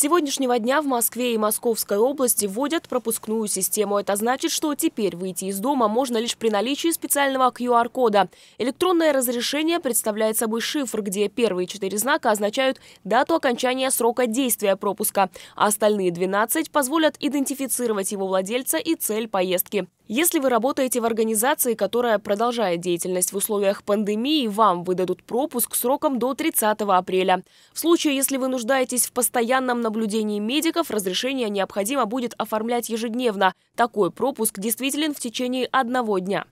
сегодняшнего дня в Москве и Московской области вводят пропускную систему. Это значит, что теперь выйти из дома можно лишь при наличии специального QR-кода. Электронное разрешение представляет собой шифр, где первые четыре знака означают дату окончания срока действия пропуска, а остальные 12 позволят идентифицировать его владельца и цель поездки. Если вы работаете в организации, которая продолжает деятельность в условиях пандемии, вам выдадут пропуск сроком до 30 апреля. В случае, если вы нуждаетесь в постоянном наблюдении медиков, разрешение необходимо будет оформлять ежедневно. Такой пропуск действителен в течение одного дня.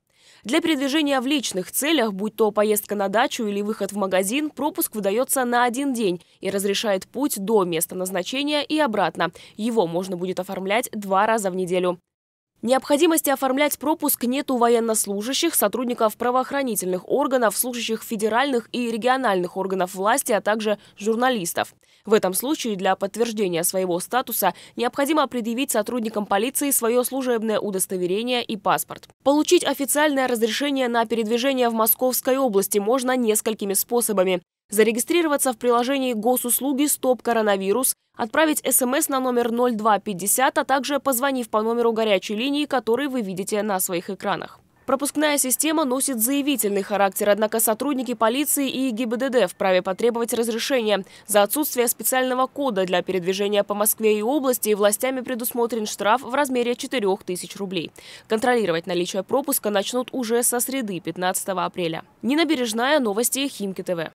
Для передвижения в личных целях, будь то поездка на дачу или выход в магазин, пропуск выдается на один день и разрешает путь до места назначения и обратно. Его можно будет оформлять два раза в неделю. Необходимости оформлять пропуск нет у военнослужащих, сотрудников правоохранительных органов, служащих федеральных и региональных органов власти, а также журналистов. В этом случае для подтверждения своего статуса необходимо предъявить сотрудникам полиции свое служебное удостоверение и паспорт. Получить официальное разрешение на передвижение в Московской области можно несколькими способами зарегистрироваться в приложении госуслуги «Стоп коронавирус», отправить СМС на номер 0250, а также позвонив по номеру горячей линии, который вы видите на своих экранах. Пропускная система носит заявительный характер, однако сотрудники полиции и ГИБДД вправе потребовать разрешения. За отсутствие специального кода для передвижения по Москве и области властями предусмотрен штраф в размере 4000 рублей. Контролировать наличие пропуска начнут уже со среды, 15 апреля. Нина Бережная, новости Химки ТВ.